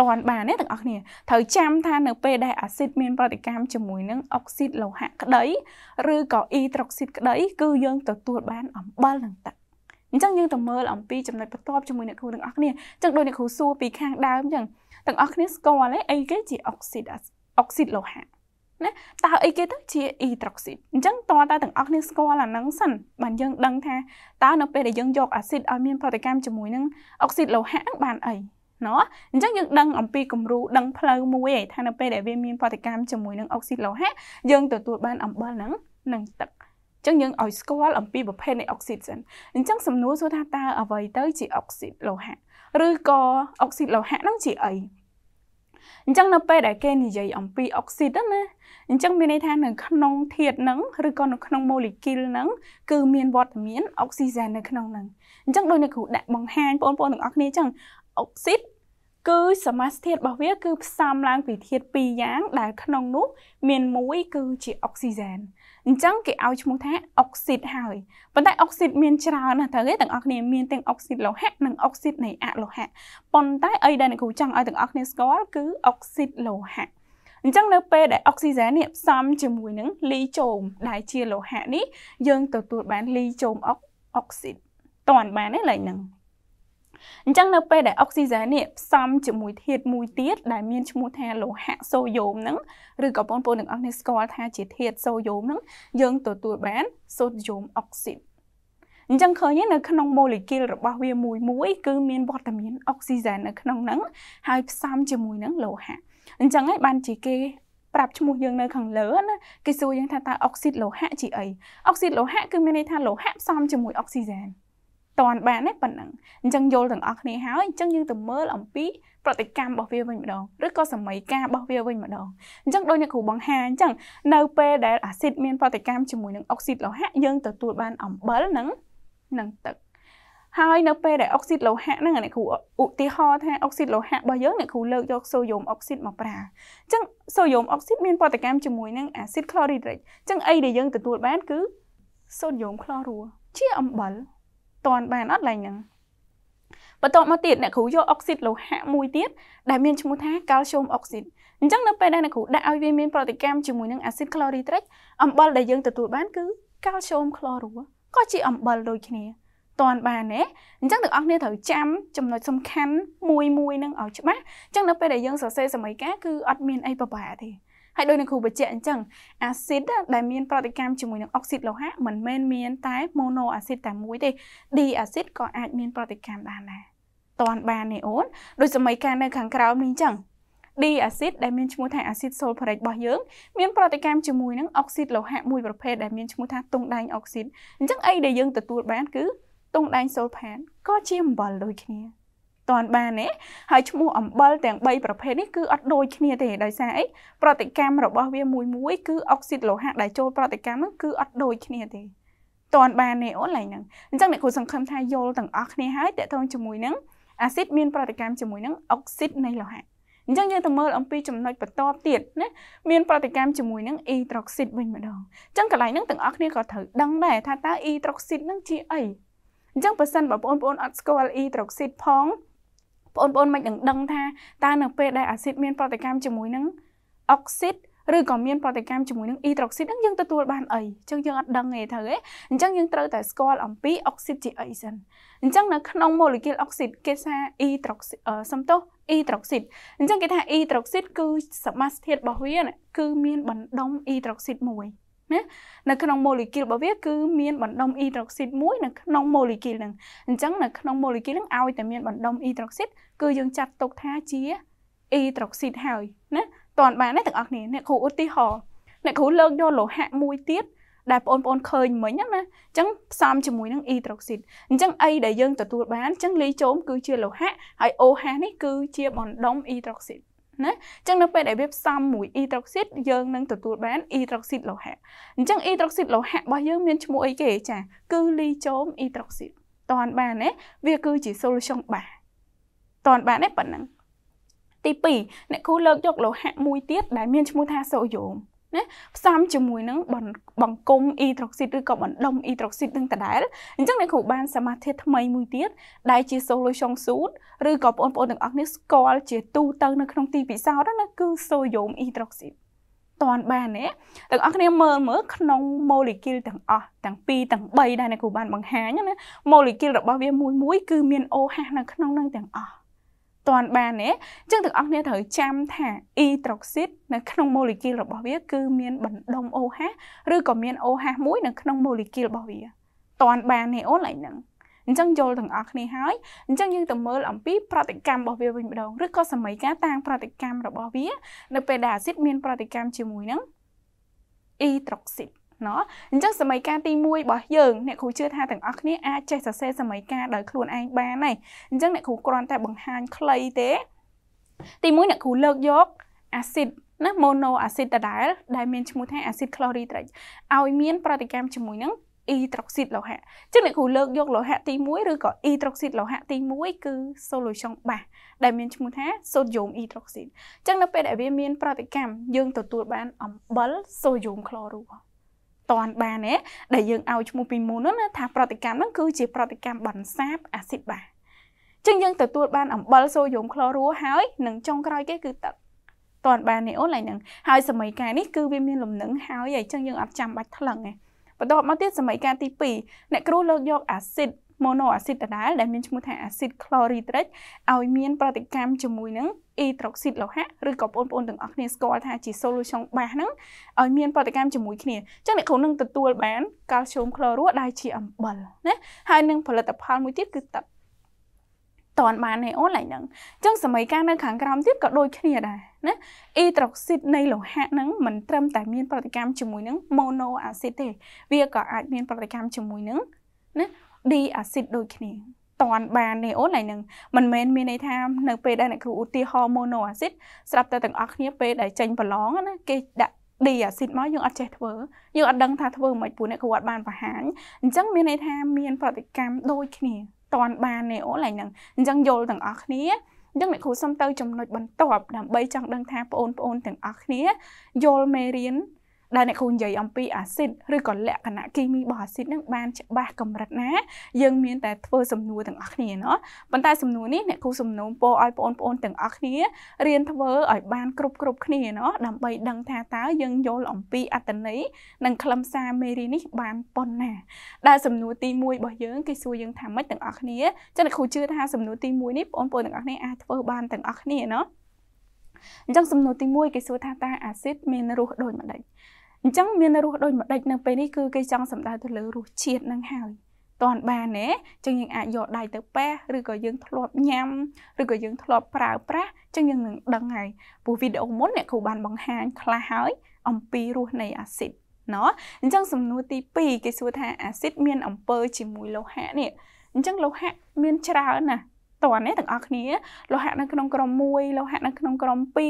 តាន់បានណាទាំងអស់គ្នាត្រូវចាំថានៅពេលដែលអាស៊ីតមានប្រតិកម្មជាមួយនឹងអុកស៊ីតលោហៈក្តីឬក៏អ៊ីត្រុកស៊ីតក្តីគឺយើងទទួលបានអំបិលនិងទឹកអញ្ចឹងយើងទៅមើលអំពីចំណុចបន្ទាប់ជាមួយអ្នកគ្រូទាំងអស់គ្នាអញ្ចឹងដូចអ្នកគ្រូសួរពីខាង ដើមអញ្ចឹងទាំងអស់គ្នាស្គាល់ទេអីគេជាអុកស៊ីតអុកស៊ីតលោហៈណាតើអីគេទៅជាអ៊ីត្រុកស៊ីតអញ្ចឹងតើតើទាំងអស់គ្នាស្គាល់អាហ្នឹងសិនបានយើងដឹងថាតើនៅពេលដែលយើងយកអាស៊ីតឲ្យមានប្រតិកម្មជាមួយនឹងអុកស៊ីតលោហៈបានអីណោះអញ្ចឹងយើងដឹងអំពីគំរូដឹងផ្លូវមួយឯថានៅពេលដែលវាមានបតិកម្មជាមួយនឹងអុកស៊ីតលោហៈយើងទទួលបានអំបិលហ្នឹងនិងទឹកអញ្ចឹងយើងឲ្យស្គាល់អំពីប្រភេទនៃអុកស៊ីតសិនអញ្ចឹងសំណួរសួរថាតើអ្វីទៅជាអុកស៊ីតលោហៈឬក៏អុកស៊ីតលោហៈហ្នឹងជាអីអញ្ចឹងនៅពេលដែលគេនិយាយអំពីអុកស៊ីតណាអញ្ចឹងមានន័យថានៅក្នុងធាតុហ្នឹងឬក៏នៅក្នុងម៉ូលេគុលហ្នឹងគឺមានវត្តមានអុកស៊ីសែននៅក្នុងហ្នឹងអញ្ចឹងដោយនៅគ្រូដាក់បង្ហាញបងប្អូនទាំងអស់គ្នាអញ្ចឹងអុកស៊ីតគឺសមាសធាតុរបស់វា គឺផ្សំឡើងពីធាតុពីរយ៉ាងដែល ក្នុងនោះមានមួយគឺជាអុកស៊ីសែនអញ្ចឹងគេឲ្យឈ្មោះថាអុកស៊ីតហើយប៉ុន្តែអុកស៊ីតមានច្រើនណាស់ត្រូវទេទាំងអស់គ្នាមានទាំងអុកស៊ីតលោហៈនិងអុកស៊ីតនៃអលោហៈប៉ុន្តែអីដែលអ្នកគ្រូចង់ឲ្យទាំងអស់គ្នាស្គាល់គឺអុកស៊ីតលោហៈអញ្ចឹងនៅពេលដែលអុកស៊ីសែននេះផ្សំជាមួយនឹងលីចូម ដែលជាលោហៈនេះយើងទទួលបានលីចូមអុកអុកស៊ីតតាន់បានទេឡើយហ្នឹងអញ្ចឹងនៅពេលដែលអុកស៊ីហ្សែននេះផ្សំជាមួយធាតុមួយទៀតដែលមានឈ្មោះថាលោហៈសូយ៉ូមហ្នឹងឬក៏បងប្អូនទាំងអស់គ្នាស្គាល់ថាជាធាតុសូយ៉ូមហ្នឹងយើងទទួលបានសូដ្យូមអុកស៊ីតអញ្ចឹងឃើញនៅក្នុងម៉ូលេគុលរបស់វាមួយមួយគឺមានវត្តមានអុកស៊ីហ្សែននៅក្នុងហ្នឹងហើយផ្សំជាមួយនឹងលោហៈអញ្ចឹងហើយបានជាគេប្រាប់ឈ្មោះយើងនៅខាងលើណាគេសួរយើងថាតើអុកស៊ីតលោហៈជាអីអុកស៊ីតលោហៈគឺមានន័យថាលោហៈផ្សំជាមួយអុកស៊ីហ្សែនតាន់បានណាប៉ុណ្ណឹងអញ្ចឹងយល់ទាំងអស់គ្នាហើយអញ្ចឹងយើងទៅមើលអំពីប្រតិកម្មរបស់វាវិញម្ដងឬក៏សម័យកាលរបស់វាវិញម្ដងអញ្ចឹងដោយអ្នកគ្រូបង្ហាញអញ្ចឹងនៅពេលដែលអាស៊ីតមានប្រតិកម្មជាមួយនឹងអុកស៊ីតលោហៈយើងទទួលបានអំបិលនិងនិងទឹកហើយនៅពេលដែលអុកស៊ីតលោហៈហ្នឹងអ្នកគ្រូឧទាហរណ៍ថាអុកស៊ីតលោហៈរបស់យើងអ្នកគ្រូលើកយកសូដ្យូមអុកស៊ីតមកប្រើអញ្ចឹងសូដ្យូមអុកស៊ីតមានប្រតិកម្មជាមួយនឹងអាស៊ីតក្លរីដរិកអញ្ចឹងអីដែលយើងទទួលបានគឺសូដ្យូមក្លរូជាអំបិលតន់បានអត់ឡើយហ្នឹងបន្ទាប់មកទៀតអ្នកគ្រូយកអុកស៊ីតលោហៈមួយទៀតដែលមានឈ្មោះថាកាល់ស្យូមអុកស៊ីតអញ្ចឹងនៅពេលដែលអ្នកគ្រូដាក់ឲ្យវាមានប្រតិកម្មជាមួយនឹងអាស៊ីតក្លរីត្រិកអំបិលដែលយើងទទួលបានគឺកាល់ស្យូមក្លរូក៏ជាអំបិលដូចគ្នាតន់បានទេអញ្ចឹងទាំងអស់គ្នាត្រូវចាំចំណុចសំខាន់មួយមួយនឹងឲ្យច្បាស់អញ្ចឹងនៅពេលដែលយើងសរសេរសមីការគឺអត់មានអីពិបាកទេហើយដូចនឹងគ្រូបញ្ជាក់អញ្ចឹងអាស៊ីតដែលមានប្រតិកម្មជាមួយនឹងអុកស៊ីតលោហៈមិនមែនមានតែម៉ូណូអាស៊ីតតែមួយទេឌីអាស៊ីតក៏អាច មានប្រតិកម្មបានដែរតន់បានទេអូនដូចសម័យកាលនៅខាងក្រោមនេះអញ្ចឹង D អាស៊ីតដែលមានឈ្មោះថាអាស៊ីតសូលហ្វរិករបស់យើងមានប្រតិកម្មជាមួយនឹងអុកស៊ីតលោហៈមួយប្រភេទដែលមានឈ្មោះថាទង់ដែងអុកស៊ីតអញ្ចឹងអីដែលយើងទទួលបានគឺទង់ដែងសូលផានក៏ជាអំបិលដូចគ្នាទាន់បានទេហើយឈ្មោះអំបិលទាំង3ប្រភេទនេះគឺអត់ដូចគ្នាទេដោយសារអីប្រតិកម្មរបស់វាមួយមួយគឺអុកស៊ីតលោហៈដែលចូលប្រតិកម្មនោះគឺអត់ដូចគ្នាទេទាន់បានទេអូនឡើយហ្នឹងអញ្ចឹងអ្នកគ្រូសង្ឃឹមថាយល់ទាំងអស់គ្នាហើយតកតងជាមួយនឹងអាស៊ីតមានប្រតិកម្មជាមួយនឹងអុកស៊ីតនៃលោហៈអញ្ចឹងយើងទៅមើលអំពីចំណុចបន្តទៀតណាមានប្រតិកម្មជាមួយនឹងអ៊ីត្រូស៊ីតវិញម្ដងអញ្ចឹងកន្លែងហ្នឹងទាំងអស់គ្នាក៏ត្រូវដឹងដែរថាតើអ៊ីត្រូស៊ីតហ្នឹងជាអីអញ្ចឹងបើសិនបើបងប្អូនអត់ស្គាល់អ៊ីត្រូស៊ីតផងបងប្អូនមិននឹងដឹងថាតើនៅពេលដែលអាស៊ីតមានប្រតិកម្មជាមួយនឹងអុកស៊ីតឬក៏មានប្រតិកម្មជាមួយនឹងអ៊ីដ្រុកស៊ីតហ្នឹងយើងទទួលបានអីអញ្ចឹងយើងអត់ដឹងទេត្រូវទេអញ្ចឹងយើងត្រូវតែស្គាល់អំពីអុកស៊ីតជាអីសិនអញ្ចឹងនៅក្នុងម៉ូលេគុលអុកស៊ីតគេថាអ៊ីដ្រុកស៊ីតសំទោសអ៊ីដ្រុកស៊ីតអញ្ចឹងគេថាអ៊ីដ្រុកស៊ីតគឺសមាសធាតុរបស់វាគឺមានបណ្ដុំអ៊ីដ្រុកស៊ីតមួយណានៅក្នុងម៉ូលេគុលរបស់វាគឺមានបណ្ដុំអ៊ីដ្រុកស៊ីតមួយនៅក្នុងម៉ូលេគុលហ្នឹងអញ្ចឹងនៅក្នុងម៉ូលេគុលហ្នឹងឲ្យតែមានបណ្ដុំអ៊ីដ្រុកស៊ីតគឺយើងចាត់ទុកថាជាអ៊ីដ្រុកស៊ីតហើយណាតើបានទេទាំងអស់គ្នាអ្នកគ្រូឧទាហរណ៍អ្នកគ្រូលើកយកលោហៈមួយទៀតដែលបងប្អូនឃើញមិញណាអញ្ចឹងផ្សំជាមួយនឹងអ៊ីដ្រុកស៊ីតអញ្ចឹងអីដែលយើងទទួលបានអញ្ចឹងលីចូមគឺជាលោហៈហើយ OH នេះគឺជាបណ្ដុំអ៊ីដ្រុកស៊ីតណាអញ្ចឹងនៅពេលដែលវាផ្សំមួយអ៊ីត្រុកស៊ីតយើងនឹងទទួលបានអ៊ីត្រុកស៊ីតលោហៈអញ្ចឹងអ៊ីត្រុកស៊ីតលោហៈរបស់យើងមានឈ្មោះអីគេចា គឺលីចូមអ៊ីត្រុកស៊ីតតន់បានណាវាគឺជា solution បាទតន់បានទេប៉ុណ្ណឹងទី2អ្នកគ្រូលើកយកលោហៈមួយទៀតដែលមានឈ្មោះថាសូយ៉ូមណាផ្សំជាមួយនឹងបង្គំអ៊ីត្រូស៊ីតឬក៏បណ្ដុំអ៊ីត្រូស៊ីតនឹងដដែលអញ្ចឹងអ្នកគ្រូបានសមាធិថ្មីមួយទៀតដែលជា solution សូត្រឬក៏បងប្អូនទាំងអស់គ្នាស្គាល់ជាទូទៅនៅក្នុងទីពិសោធន៍ណាគឺសូយ៉ូមអ៊ីត្រូស៊ីតតាន់បានទេទាំងអស់គ្នាមើលមើលក្នុង molecule ទាំងអស់ទាំង2ទាំង3ដែលអ្នកគ្រូបានបង្ហាញណា molecule របស់វាមួយមួយគឺមាន OH នៅក្នុងនឹងទាំងអស់ទាន់បានទេអញ្ចឹងទាំងអស់គ្នាត្រូវចាំថា etroxid នៅក្នុងម៉ូលេគុលរបស់វា គឺមានបណ្ដុំ OH ឬក៏មាន OH មួយនៅក្នុងម៉ូលេគុលរបស់វាទាន់បានទេអូនឡើយហ្នឹងអញ្ចឹងយល់ទាំងអស់គ្នាហើយអញ្ចឹងយើងទៅមើលអំពីប្រតិកម្មរបស់វាវិញម្ដងឬក៏សមីការតាំងប្រតិកម្មរបស់វា នៅពេលដែលអាស៊ីតមានប្រតិកម្មជាមួយនឹង etroxid ណោះអញ្ចឹងសមីការទី1របស់យើងអ្នកគ្រូជឿថាទាំងអស់គ្នាអាចចេះសរសេរសមីការដោយខ្លួនឯងបានហើយអញ្ចឹងអ្នកគ្រូគ្រាន់តែបង្ហាញខ្លីទេទី1អ្នកគ្រូលើកយកអាស៊ីតណា mono acid ដដែល ដែលមានឈ្មោះថា acid chlorhydric ឲ្យមានប្រតិកម្មជាមួយនឹង etroxid លោហៈចឹងអ្នកគ្រូលើកយកលោហៈទី1ឬក៏ etroxid លោហៈទី1គឺ solution បាសដែលមានឈ្មោះថា sodium etroxid ចឹងនៅពេលដែលវាមានប្រតិកម្មយើងទទួលបាន អំបិល sodium chloride តាន់បានទេដែលយើងឲ្យឈ្មោះពីមុនណាថាប្រតិកម្មហ្នឹងគឺជាប្រតិកម្មបន្សាបអាស៊ីតបាចឹងយើងទទួលបានអំបិលសូយ៉ូមក្លរូហើយនឹងចុងក្រោយគេគឺទឹកតាន់បានទេអូនឡើយហ្នឹងហើយសម័យកាលនេះគឺវាមានលំនឹងហើយហើយចឹងយើងអត់ចាំបាច់ថ្លឹងទេបន្ទាប់មកទៀតសម័យកាលទី2អ្នកគ្រូលើកយកអាស៊ីត mono acid ដដែលដែលមានឈ្មោះថា acid chlorhydric ឲ្យមានប្រតិកម្មជាមួយនឹង hydroxid លោហៈឬក៏បងប្អូនទាំងអស់គ្នាស្គាល់ថាជា solution បាសហ្នឹងឲ្យមានប្រតិកម្មជាមួយគ្នាអញ្ចឹងអ្នកគ្រូនឹងទទួលបាន calcium chloride ដែលជាអំបិលណាហើយនឹងផលិតផលមួយទៀតគឺទឹកតនបានឯអូនឡើយហ្នឹងអញ្ចឹងសម័យកាលនៅខាងក្រោមទៀតក៏ដូចគ្នាដែរណាអ៊ីត្រូស៊ីតនៃលោហៈហ្នឹងមិនត្រឹមតែមាន ប្រតិកម្មជាមួយនឹងម៉ូណូអាស៊ីតទេវាក៏អាចមាន ប្រតិកម្មជាមួយនឹងណា D អាស៊ីតដូចគ្នាតាន់បានទេអូនហើយនឹងមិនមែនមានន័យថានៅពេលដែលអ្នកគ្រូឧទាហរណ៍ mono acid ស្រាប់តែទាំងអស់គ្នាពេលដែលចេញប្រឡងណាគេដាក់ D acid មកយើងអត់ចេះធ្វើយើងអត់ដឹងថាធ្វើមិនព្រោះអ្នកគ្រូអត់បានបង្ហាញអញ្ចឹងមានន័យថាមានប្រតិកម្មដូចគ្នាតាន់បានទេអូនហើយនឹងអញ្ចឹងយល់ទាំងអស់គ្នាអញ្ចឹងអ្នកគ្រូសុំទៅចំណុចបន្ទាប់ដើម្បីចង់ដឹងថាបងប្អូនទាំងអស់គ្នាយល់មេរៀនដែលអ្នកគ្រូនិយាយអំពីអាស៊ីតឬក៏លក្ខណៈគីមីរបស់អាស៊ីតនឹងបានច្បាស់កម្រិតណាយើងមាន តែធ្វើសំណួរទាំងអស់គ្នាណោះប៉ុន្តែសំណួរនេះអ្នកគ្រូសំណូមពរឲ្យបងប្អូនទាំងអស់គ្នារៀនធ្វើឲ្យបាន គ្រប់គ្រប់គ្នាណោះដើម្បីដឹងថាតើយើងយល់អំពីអត្តន័យនិងខ្លឹមសារមេរៀននេះ បានប៉ុណ្ណាដែលសំណួរទី1របស់យើងគេសួរយើងថាម៉េចទាំងអស់គ្នាចឹងអ្នកគ្រូជឿថាសំណួរទី1នេះបងប្អូនទាំងអស់គ្នាអាចធ្វើបានទាំងអស់គ្នាណោះអញ្ចឹងសំណួរទី1គេសួរថាតើអាស៊ីតមានរសដូចម្ដេចអញ្ចឹងមានរសដូចម្ដេចនៅពេលនេះគឺគេចង់សម្ដៅទៅលើរសជាតិនឹងហើយតាន់បានណាចឹងយើងអាចយកដៃទៅប៉ះឬក៏យើងធ្លាប់ញ៉ាំឬក៏យើងធ្លាប់ប្រើប្រាស់ចឹងយើងនឹងដឹងហើយព្រោះវីដេអូមុនអ្នកគ្រូបានបង្ហាញខ្លះហើយ អំពីរសនៃអាស៊ីតណោះអញ្ចឹងសំណួរទី2គេសួរថាអាស៊ីតមានអំពើ ជាមួយលោហៈនេះអញ្ចឹងលោហៈមានច្រើនណាស់តន់ទេទាំងអស់គ្នាលោហៈនៅក្នុងក្រុម1លោហៈនៅក្នុងក្រុម2អ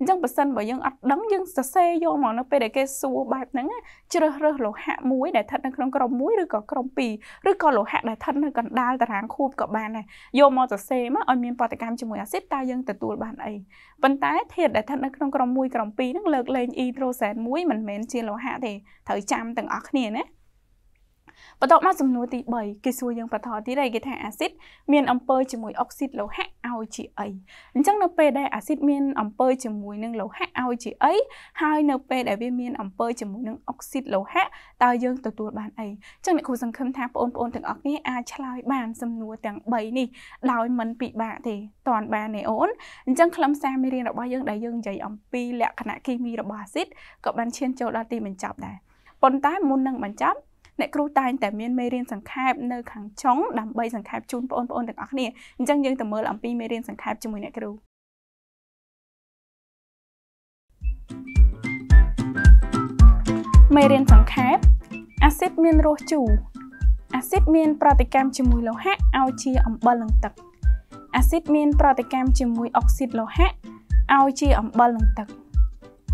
ញ្ចឹងបើសិនបើយើងអត់ដឹងយើងសរសេរយកមកនៅពេលដែលគេសួរបែបហ្នឹងជ្រើសរើសលោហៈមួយ ដែលស្ថិតនៅក្នុងក្រុម1ឬក៏ក្រុម2ឬក៏លោហៈដែលស្ថិតនៅកណ្ដាលតារាងខួបក៏បានដែរយកមកសរសេរមកឲ្យមានបដកម្មជាមួយអាស៊ីតតើយើងទទួលបានអីប៉ុន្តែធាតុដែលស្ថិតនៅក្នុងក្រុម1ក្រុម2ហ្នឹងលើកលែងអ៊ីដ្រូសែន1មិនមែនជាលោហៈទេត្រូវចាំទាំងអស់គ្នាណាបន្ទាប់មកសំណួរទី3គេសួរយើងបន្តទៀតហើយគេថាអាស៊ីតមានអំពើជាមួយអុកស៊ីតលោហៈឲ្យជាអីអញ្ចឹងនៅពេលដែលអាស៊ីតមានអំពើជាមួយនឹងលោហៈឲ្យជាអីហើយនៅពេលដែលវាមានអំពើជាមួយនឹងអុកស៊ីតលោហៈតើយើងទទួលបានអីអញ្ចឹងអ្នកគ្រូសង្ឃឹមថាបងប្អូនទាំងអស់គ្នាអាចឆ្លើយបានសំណួរទាំង3នេះដោយមិនពិបាកទេតាន់បានទេអូនអញ្ចឹងខ្លឹមសារមេរៀនរបស់យើងដែលយើងនិយាយអំពីលក្ខណៈគីមីរបស់អាស៊ីតក៏បានឈានចូលដល់ទីបញ្ចប់ដែរប៉ុន្តែមុននឹងបញ្ចប់អ្នកគ្រូតែងតែមានមេរៀនសង្ខេបនៅខាងចុងដើម្បីសង្ខេបជូនបងប្អូនទាំងអស់គ្នាអញ្ចឹងយើងទៅមើលអំពីមេរៀនសង្ខេបជាមួយអ្នកគ្រូមេរៀនសង្ខេបអាស៊ីតមានរសជូរអាស៊ីតមានប្រតិកម្មជាមួយលោហៈឲ្យជាអំបិលនិងទឹកអាស៊ីតមានប្រតិកម្មជាមួយអុកស៊ីតលោហៈឲ្យជាអំបិលនិងទឹក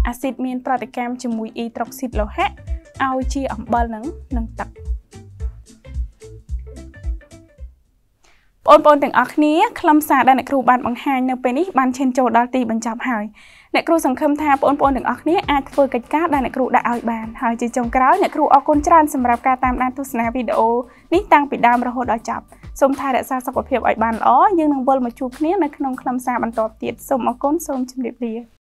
អាស៊ីតមានប្រតិកម្មជាមួយអ៊ីត្រុកស៊ីតលោហៈឲ្យជាអំបិលនឹងនឹងទឹកបងប្អូនទាំងអស់គ្នាខ្លឹមសារដែលអ្នកគ្រូបានបង្ហាញនៅពេលនេះបានឈានចូលដល់ទីបញ្ចប់ហើយអ្នកគ្រូសង្ឃឹមថាបងប្អូនទាំងអស់គ្នាអាចធ្វើកិច្ចការដែលអ្នកគ្រូដាក់ឲ្យបាន ហើយជាចុងក្រោយអ្នកគ្រូអរគុណច្រើនសម្រាប់ការតាមដានទស្សនាវីដេអូនេះតាំងពីដើមរហូតដល់ចប់សូមថែរក្សាសុខភាពឲ្យបានល្អយើងនឹងវិលមកជួបគ្នានៅក្នុងខ្លឹមសារបន្តទៀតសូមអរគុណសូមជម្រាបលា